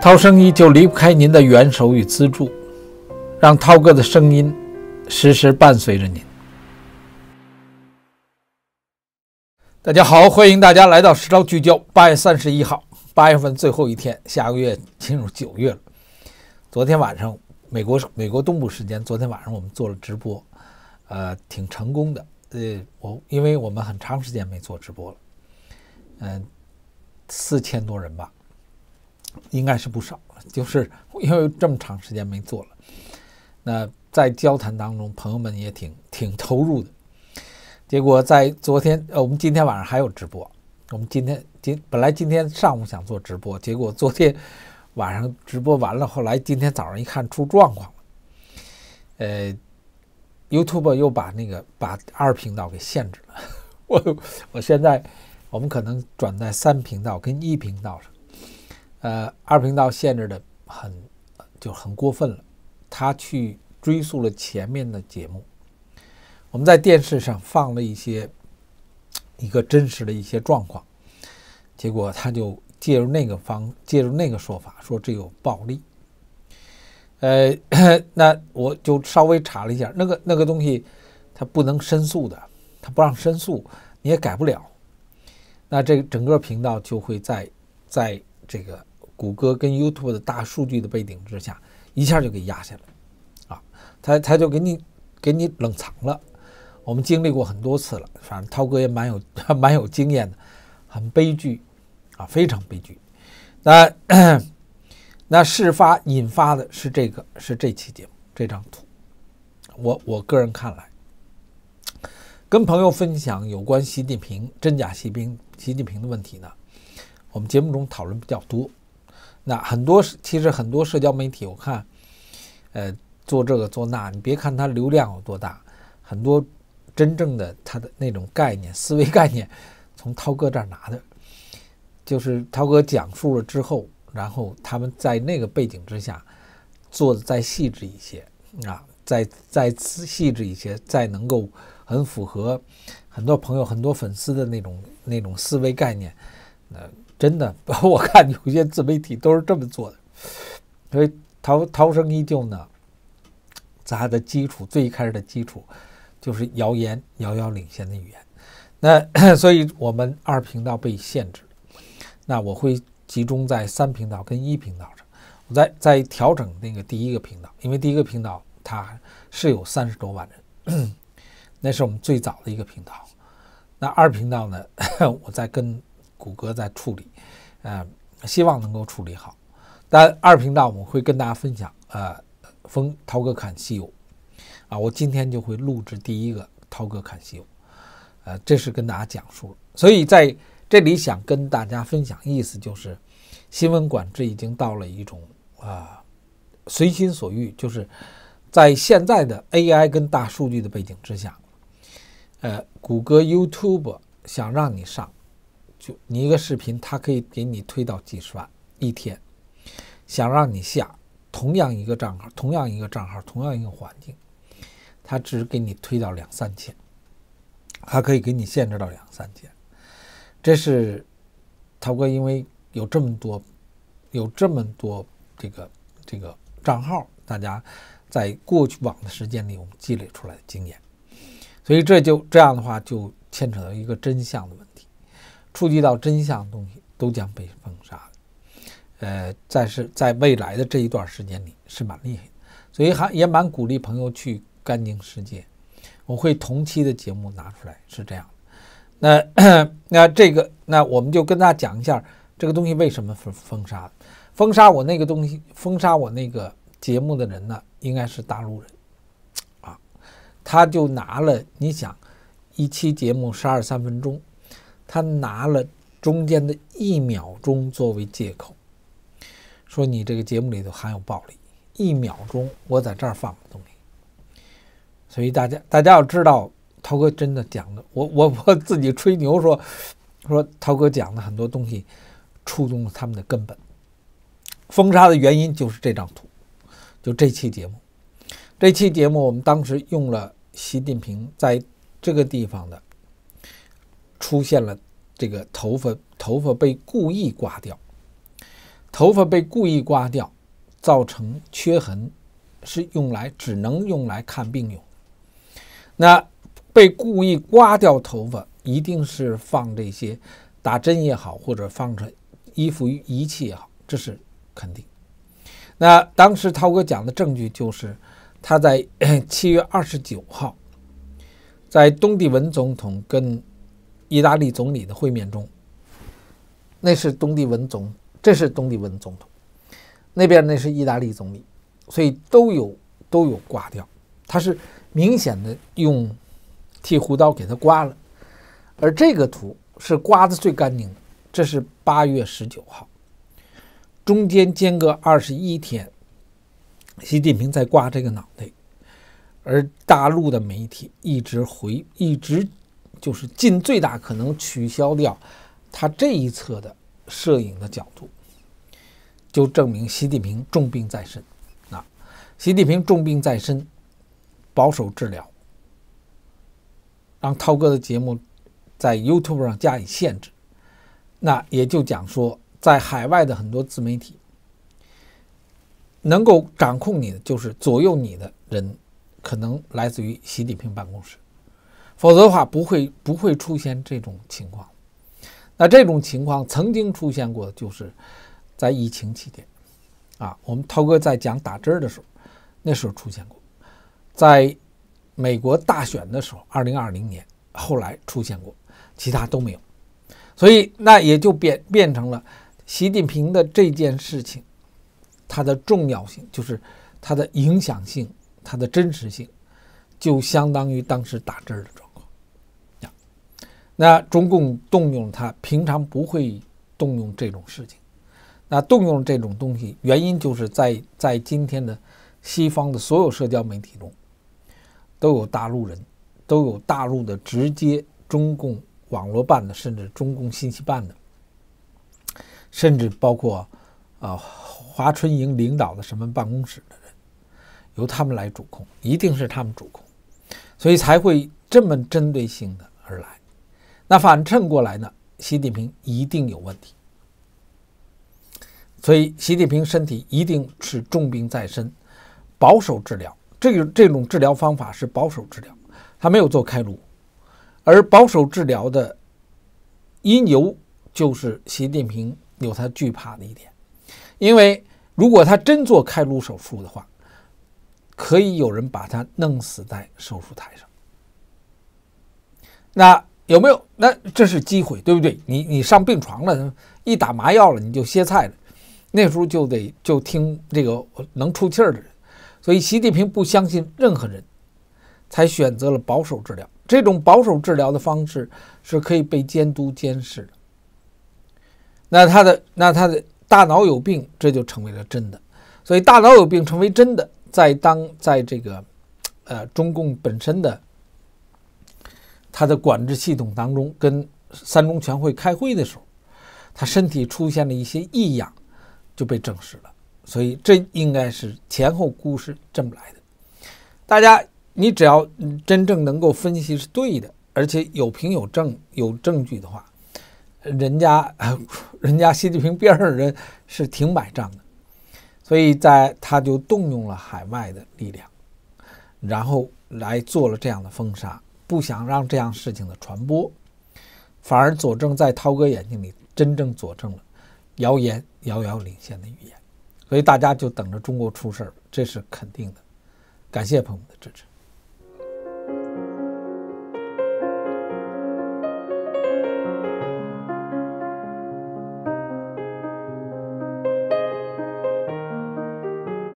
涛声依旧离不开您的援手与资助，让涛哥的声音时时伴随着您。大家好，欢迎大家来到《实招聚焦》。八月三十一号，八月份最后一天，下个月进入九月了。昨天晚上，美国美国东部时间，昨天晚上我们做了直播，呃，挺成功的。呃，我因为我们很长时间没做直播了，嗯，四千多人吧。应该是不少，就是因为这么长时间没做了。那在交谈当中，朋友们也挺挺投入的。结果在昨天，呃，我们今天晚上还有直播。我们今天今本来今天上午想做直播，结果昨天晚上直播完了，后来今天早上一看出状况了。呃，YouTube 又把那个把二频道给限制了。我我现在我们可能转在三频道跟一频道上。呃，二频道限制的很，就很过分了。他去追溯了前面的节目，我们在电视上放了一些一个真实的一些状况，结果他就介入那个方，介入那个说法，说这有暴力。呃，那我就稍微查了一下，那个那个东西，他不能申诉的，他不让申诉，你也改不了。那这整个频道就会在在这个。谷歌跟 YouTube 的大数据的背景之下，一下就给压下来，啊，他他就给你给你冷藏了。我们经历过很多次了，反正涛哥也蛮有 蛮有经验的，很悲剧啊，非常悲剧。那那事发引发的是这个是这期节目这张图。我我个人看来，跟朋友分享有关习近平真假习兵习近平的问题呢，我们节目中讨论比较多。那很多，其实很多社交媒体，我看，呃，做这个做那，你别看他流量有多大，很多真正的他的那种概念思维概念，从涛哥这儿拿的，就是涛哥讲述了之后，然后他们在那个背景之下做的再细致一些啊，再再细致一些，再能够很符合很多朋友很多粉丝的那种那种思维概念，那。真的，我看有些自媒体都是这么做的。所以，逃逃生依旧呢，咱的基础最开始的基础就是谣言遥遥领先的语言。那 所以，我们二频道被限制，那我会集中在三频道跟一频道上。我在在调整那个第一个频道，因为第一个频道它是有三十多万人，那是我们最早的一个频道。那二频道呢，我在跟。谷歌在处理，呃，希望能够处理好。但二频道我们会跟大家分享，呃，风涛哥看西游，啊，我今天就会录制第一个涛哥看西游，呃，这是跟大家讲述了。所以在这里想跟大家分享，意思就是新闻管制已经到了一种啊，随心所欲，就是在现在的 AI 跟大数据的背景之下，呃，谷歌 YouTube 想让你上。就你一个视频，他可以给你推到几十万一天，想让你下同样一个账号，同样一个账号，同样一个环境，他只给你推到两三千，他可以给你限制到两三千。这是涛哥，因为有这么多、有这么多这个这个账号，大家在过去往的时间里我们积累出来的经验，所以这就这样的话就牵扯到一个真相的问题。触及到真相的东西都将被封杀的，呃，在是在未来的这一段时间里是蛮厉害的，所以还也蛮鼓励朋友去干净世界。我会同期的节目拿出来，是这样那 那这个，那我们就跟大家讲一下这个东西为什么封封杀的？封杀我那个东西，封杀我那个节目的人呢，应该是大陆人啊，他就拿了，你想，一期节目十二三分钟。他拿了中间的一秒钟作为借口，说你这个节目里头含有暴力，一秒钟我在这儿放个东西。所以大家大家要知道，涛哥真的讲的，我我我自己吹牛说，说涛哥讲的很多东西触动了他们的根本。封杀的原因就是这张图，就这期节目，这期节目我们当时用了习近平在这个地方的。出现了这个头发，头发被故意刮掉，头发被故意刮掉，造成缺痕，是用来只能用来看病用。那被故意刮掉头发，一定是放这些打针也好，或者放着衣服仪器也好，这是肯定。那当时涛哥讲的证据就是，他在 七月二十九号，在东帝汶总统跟。意大利总理的会面中，那是东帝汶总，这是东帝汶总统，那边那是意大利总理，所以都有都有刮掉，他是明显的用剃胡刀给他刮了，而这个图是刮的最干净的，这是八月十九号，中间间隔二十一天，习近平在刮这个脑袋，而大陆的媒体一直回一直。就是尽最大可能取消掉他这一侧的摄影的角度，就证明习近平重病在身。啊，习近平重病在身，保守治疗，让涛哥的节目在 YouTube 上加以限制。那也就讲说，在海外的很多自媒体能够掌控你，的就是左右你的人，可能来自于习近平办公室。否则的话，不会不会出现这种情况。那这种情况曾经出现过，就是在疫情期间，啊，我们涛哥在讲打针的时候，那时候出现过，在美国大选的时候，二零二零年后来出现过，其他都没有。所以那也就变变成了习近平的这件事情，它的重要性，就是它的影响性，它的真实性，就相当于当时打针的状。那中共动用他平常不会动用这种事情，那动用这种东西，原因就是在在今天的西方的所有社交媒体中，都有大陆人，都有大陆的直接中共网络办的，甚至中共信息办的，甚至包括啊华春莹领导的什么办公室的人，由他们来主控，一定是他们主控，所以才会这么针对性的而来。那反衬过来呢？习近平一定有问题，所以习近平身体一定是重病在身，保守治疗。这个这种治疗方法是保守治疗，他没有做开颅，而保守治疗的因由就是习近平有他惧怕的一点，因为如果他真做开颅手术的话，可以有人把他弄死在手术台上。那。有没有？那这是机会，对不对？你你上病床了，一打麻药了，你就歇菜了。那时候就得就听这个能出气儿的人。所以习近平不相信任何人，才选择了保守治疗。这种保守治疗的方式是可以被监督监视的。那他的那他的大脑有病，这就成为了真的。所以大脑有病成为真的，在当在这个呃中共本身的。他的管制系统当中，跟三中全会开会的时候，他身体出现了一些异样，就被证实了。所以这应该是前后故事这么来的。大家，你只要真正能够分析是对的，而且有凭有证、有证据的话，人家、人家习近平边上的人是挺买账的。所以在他就动用了海外的力量，然后来做了这样的封杀。不想让这样事情的传播，反而佐证在涛哥眼睛里真正佐证了谣言遥遥领先的语言，所以大家就等着中国出事儿，这是肯定的。感谢朋友们的支持。